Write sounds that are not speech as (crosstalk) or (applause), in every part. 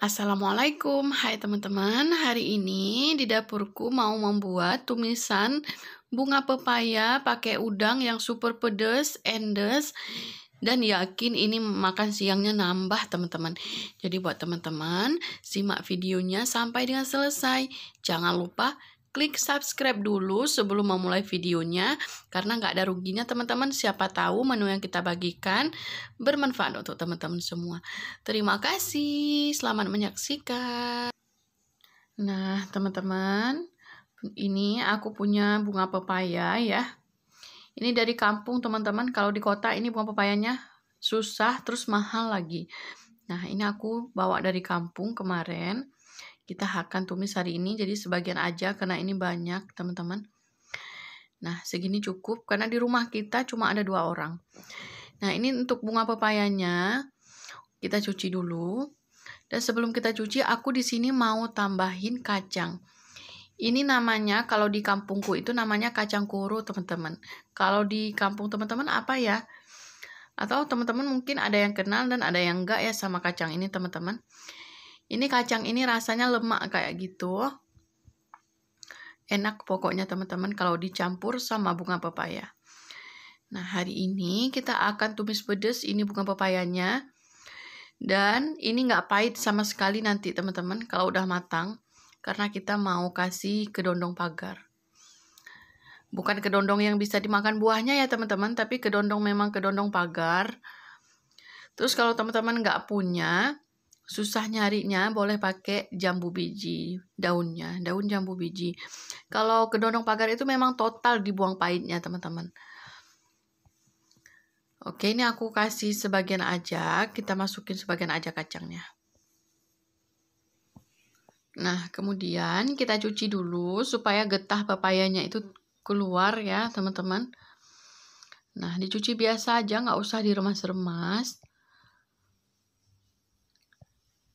Assalamualaikum, hai teman-teman. Hari ini di dapurku mau membuat tumisan bunga pepaya pakai udang yang super pedes, endes, dan yakin ini makan siangnya nambah teman-teman. Jadi buat teman-teman, simak videonya sampai dengan selesai. Jangan lupa klik subscribe dulu sebelum memulai videonya karena nggak ada ruginya teman-teman siapa tahu menu yang kita bagikan bermanfaat untuk teman-teman semua terima kasih selamat menyaksikan nah teman-teman ini aku punya bunga pepaya ya ini dari kampung teman-teman kalau di kota ini bunga pepayanya susah terus mahal lagi nah ini aku bawa dari kampung kemarin kita akan tumis hari ini jadi sebagian aja karena ini banyak teman-teman nah segini cukup karena di rumah kita cuma ada dua orang nah ini untuk bunga pepayanya kita cuci dulu dan sebelum kita cuci aku di sini mau tambahin kacang ini namanya kalau di kampungku itu namanya kacang kuru teman-teman kalau di kampung teman-teman apa ya atau teman-teman mungkin ada yang kenal dan ada yang enggak ya sama kacang ini teman-teman ini kacang ini rasanya lemak kayak gitu. Enak pokoknya teman-teman kalau dicampur sama bunga pepaya. Nah, hari ini kita akan tumis pedas ini bunga pepayanya. Dan ini nggak pahit sama sekali nanti teman-teman kalau udah matang. Karena kita mau kasih ke dondong pagar. Bukan ke dondong yang bisa dimakan buahnya ya teman-teman, tapi ke dondong memang ke dondong pagar. Terus kalau teman-teman nggak punya, susah nyarinya boleh pakai jambu biji daunnya daun jambu biji kalau kedondong pagar itu memang total dibuang pahitnya teman-teman oke ini aku kasih sebagian aja kita masukin sebagian aja kacangnya nah kemudian kita cuci dulu supaya getah pepayanya itu keluar ya teman-teman nah dicuci biasa aja nggak usah diremas-remas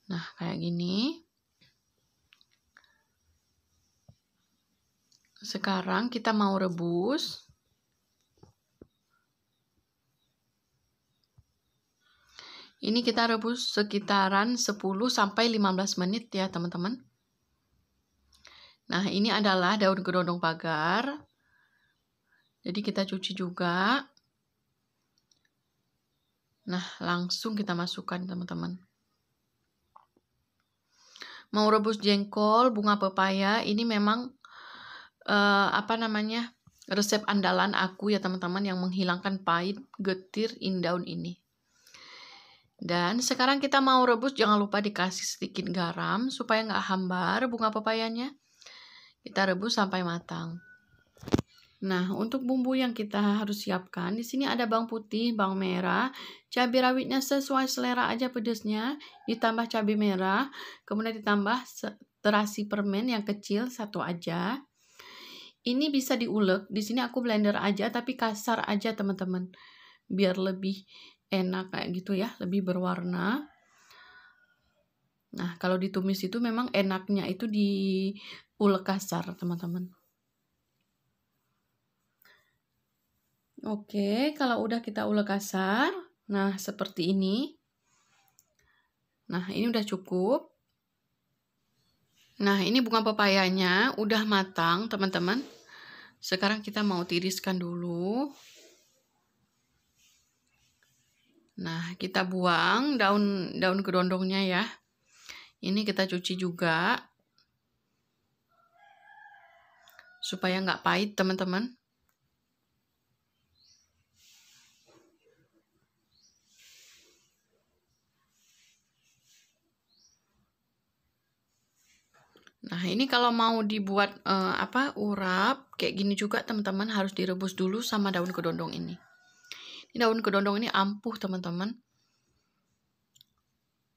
Nah, kayak gini. Sekarang kita mau rebus. Ini kita rebus sekitaran 10 sampai 15 menit ya, teman-teman. Nah, ini adalah daun gerondong pagar. Jadi kita cuci juga. Nah, langsung kita masukkan, teman-teman mau rebus jengkol, bunga pepaya, ini memang uh, apa namanya? resep andalan aku ya teman-teman yang menghilangkan pahit, getir, indaun ini. Dan sekarang kita mau rebus, jangan lupa dikasih sedikit garam supaya nggak hambar bunga pepayanya. Kita rebus sampai matang. Nah, untuk bumbu yang kita harus siapkan, di sini ada bawang putih, bawang merah, cabai rawitnya sesuai selera aja pedasnya, ditambah cabai merah, kemudian ditambah terasi permen yang kecil satu aja. Ini bisa diulek, di sini aku blender aja tapi kasar aja teman-teman, biar lebih enak kayak gitu ya, lebih berwarna. Nah, kalau ditumis itu memang enaknya itu diulek kasar teman-teman. Oke, kalau udah kita ulek kasar, nah seperti ini. Nah, ini udah cukup. Nah, ini bunga pepayanya udah matang, teman-teman. Sekarang kita mau tiriskan dulu. Nah, kita buang daun daun kedondongnya ya. Ini kita cuci juga. Supaya nggak pahit, teman-teman. Nah, ini kalau mau dibuat uh, apa urap kayak gini juga teman-teman harus direbus dulu sama daun kedondong ini. Ini daun kedondong ini ampuh teman-teman.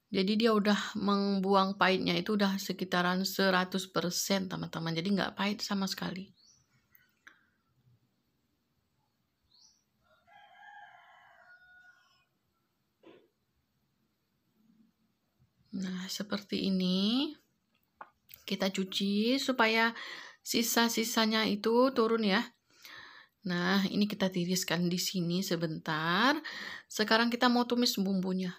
Jadi dia udah membuang pahitnya itu udah sekitaran 100% teman-teman. Jadi nggak pahit sama sekali. Nah, seperti ini kita cuci supaya sisa-sisanya itu turun ya. Nah, ini kita tiriskan di sini sebentar. Sekarang kita mau tumis bumbunya.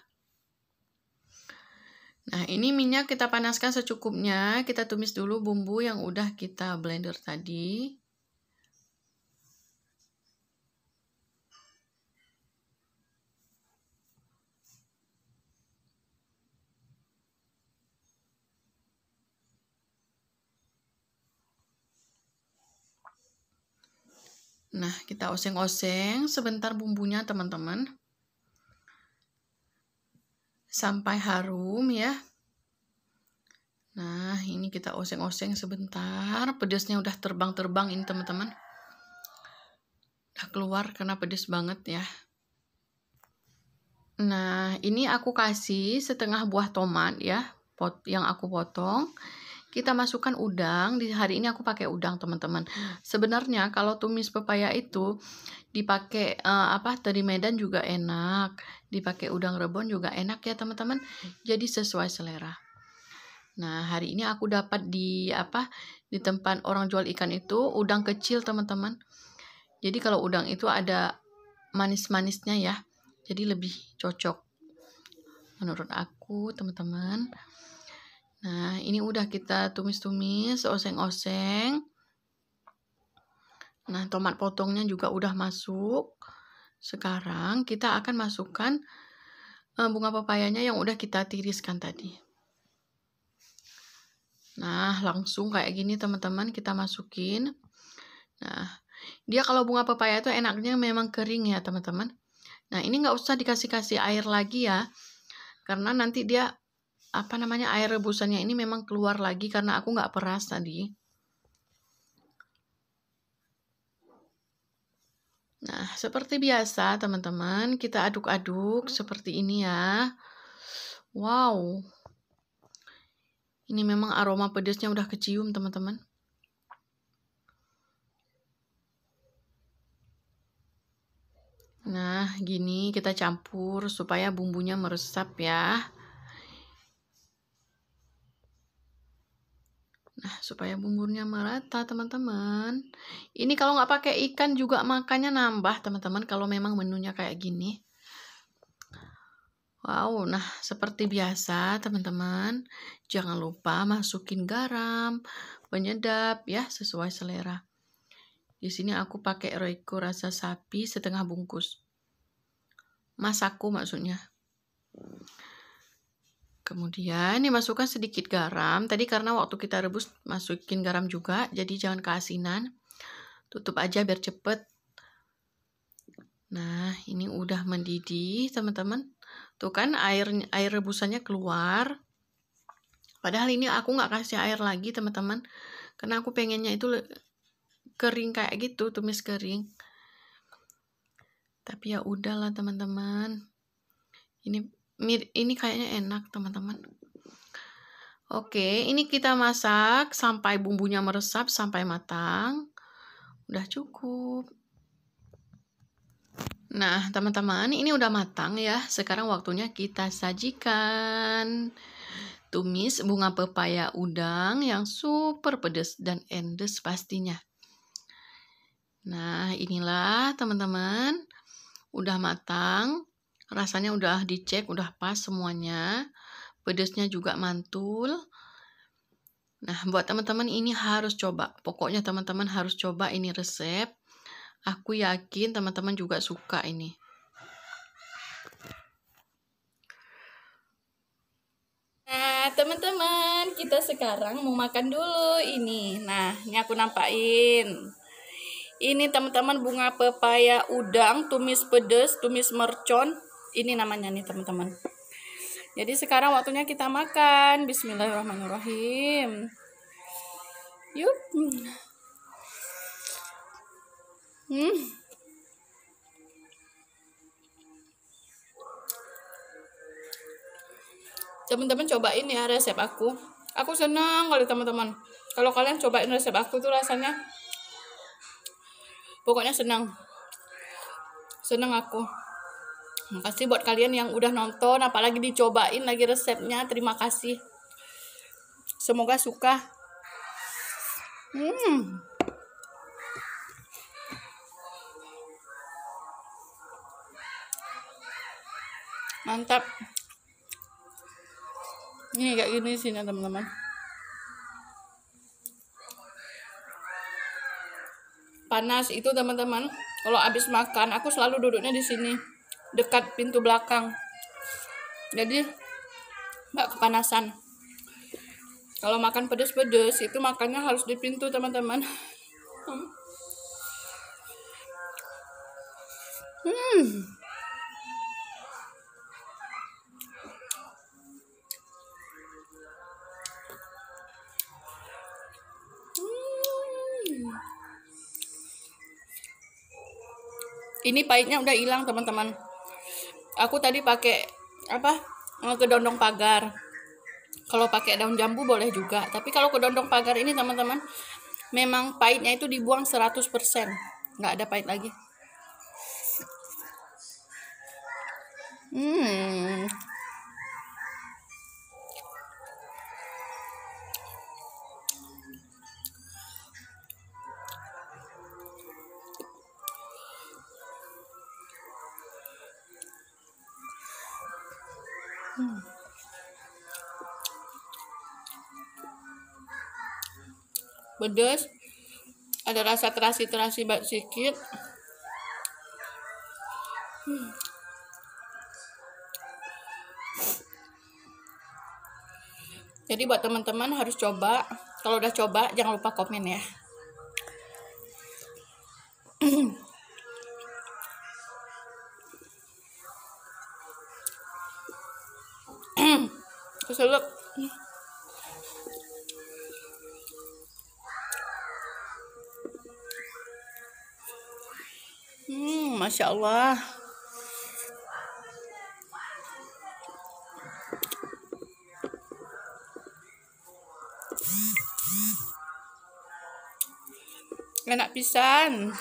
Nah, ini minyak kita panaskan secukupnya. Kita tumis dulu bumbu yang udah kita blender tadi. Nah, kita oseng-oseng sebentar bumbunya, teman-teman. Sampai harum ya. Nah, ini kita oseng-oseng sebentar. Pedasnya udah terbang-terbang ini, teman-teman. Udah keluar karena pedas banget ya. Nah, ini aku kasih setengah buah tomat ya, pot yang aku potong kita masukkan udang. Di hari ini aku pakai udang, teman-teman. Hmm. Sebenarnya kalau tumis pepaya itu dipakai uh, apa? dari Medan juga enak, dipakai udang rebon juga enak ya, teman-teman. Jadi sesuai selera. Nah, hari ini aku dapat di apa? Di tempat orang jual ikan itu udang kecil, teman-teman. Jadi kalau udang itu ada manis-manisnya ya. Jadi lebih cocok menurut aku, teman-teman. Nah, ini udah kita tumis-tumis, oseng-oseng. Nah, tomat potongnya juga udah masuk. Sekarang kita akan masukkan eh, bunga pepayanya yang udah kita tiriskan tadi. Nah, langsung kayak gini teman-teman kita masukin. Nah, dia kalau bunga pepaya itu enaknya memang kering ya teman-teman. Nah, ini nggak usah dikasih-kasih air lagi ya. Karena nanti dia apa namanya air rebusannya ini memang keluar lagi karena aku nggak peras tadi. Nah, seperti biasa teman-teman, kita aduk-aduk seperti ini ya. Wow. Ini memang aroma pedasnya udah kecium teman-teman. Nah, gini kita campur supaya bumbunya meresap ya. Nah, supaya bumburnya merata, teman-teman. Ini kalau nggak pakai ikan juga makannya nambah, teman-teman, kalau memang menunya kayak gini. Wow, nah seperti biasa, teman-teman, jangan lupa masukin garam, penyedap ya, sesuai selera. Di sini aku pakai roiko rasa sapi setengah bungkus. Masaku maksudnya. Kemudian dimasukkan sedikit garam. Tadi karena waktu kita rebus masukin garam juga, jadi jangan keasinan. Tutup aja biar cepet. Nah, ini udah mendidih, teman-teman. Tuh kan air air rebusannya keluar. Padahal ini aku nggak kasih air lagi, teman-teman. Karena aku pengennya itu kering kayak gitu, tumis kering. Tapi ya udahlah, teman-teman. Ini ini kayaknya enak teman-teman Oke, ini kita masak sampai bumbunya meresap sampai matang. Udah cukup. Nah, teman-teman, ini udah matang ya. Sekarang waktunya kita sajikan. Tumis bunga pepaya udang yang super pedas dan endes pastinya. Nah, inilah teman-teman. Udah matang rasanya udah dicek udah pas semuanya pedesnya juga mantul nah buat teman-teman ini harus coba pokoknya teman-teman harus coba ini resep aku yakin teman-teman juga suka ini Nah, teman-teman, kita sekarang mau makan dulu ini. Nah, ini aku nampain. Ini teman-teman bunga pepaya udang, tumis pedes, tumis mercon, ini namanya nih teman-teman jadi sekarang waktunya kita makan Bismillahirrahmanirrahim yuk hmm teman-teman cobain ya resep aku aku senang kali teman-teman kalau kalian cobain resep aku tuh rasanya pokoknya senang senang aku Makasih hmm, buat kalian yang udah nonton, apalagi dicobain lagi resepnya. Terima kasih. Semoga suka. Hmm. Mantap. Ini kayak gini nih teman-teman. Panas itu teman-teman. Kalau habis makan aku selalu duduknya di sini dekat pintu belakang jadi nggak kepanasan kalau makan pedes-pedes itu makannya harus di pintu teman-teman hmm, hmm. ini pahitnya udah hilang teman-teman aku tadi pakai apa eh, kedondong pagar kalau pakai daun jambu boleh juga tapi kalau kedondong pagar ini teman-teman memang pahitnya itu dibuang 100% nggak ada pahit lagi hmm pedas ada rasa terasi-terasi bak sedikit hmm. jadi buat teman-teman harus coba kalau udah coba jangan lupa komen ya Masya Allah enak pisan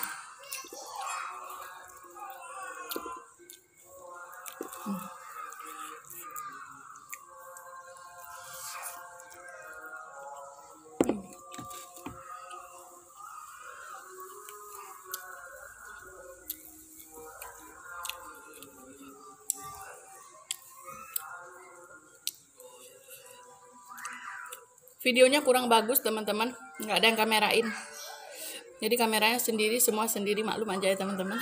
videonya kurang bagus teman-teman nggak ada yang kamerain jadi kameranya sendiri semua sendiri maklum aja ya teman-teman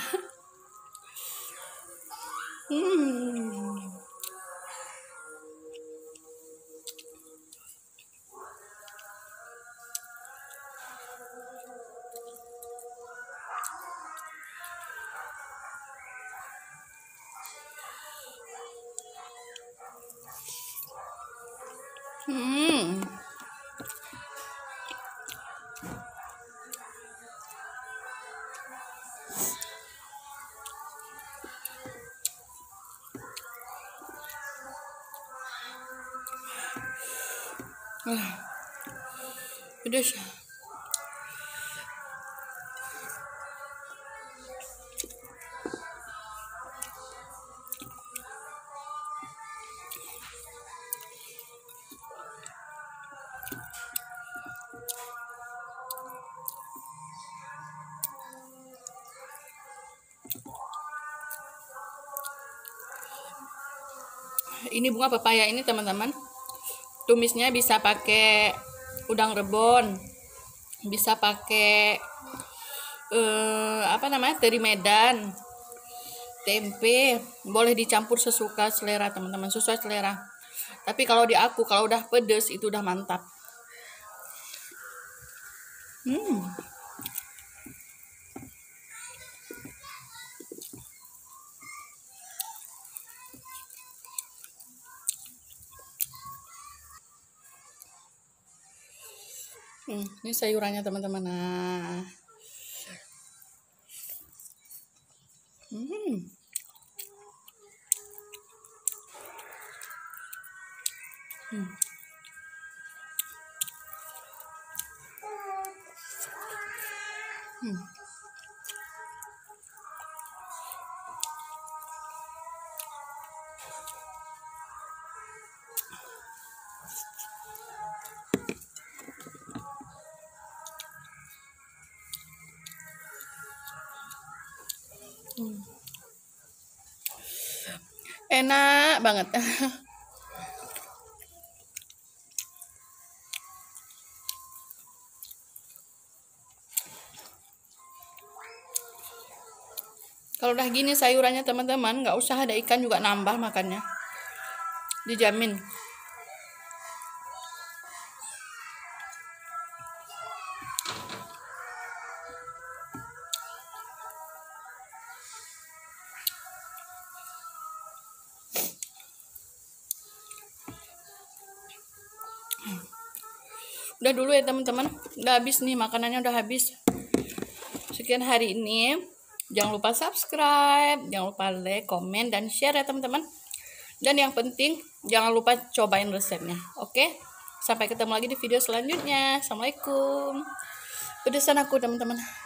(laughs) hmm. Hmm. Udah ini bunga pepaya ini teman-teman tumisnya bisa pakai udang rebon bisa pakai eh, apa namanya teri medan tempe boleh dicampur sesuka selera teman-teman sesuai selera tapi kalau di aku kalau udah pedes itu udah mantap hmm Hmm, ini sayurannya teman-teman. Nah. Hmm. Hmm. Enak banget. Kalau udah gini sayurannya teman-teman, nggak usah ada ikan juga nambah makannya. Dijamin. udah dulu ya teman-teman udah habis nih makanannya udah habis sekian hari ini jangan lupa subscribe jangan lupa like komen dan share ya teman-teman dan yang penting jangan lupa cobain resepnya oke sampai ketemu lagi di video selanjutnya assalamualaikum pedesan aku teman-teman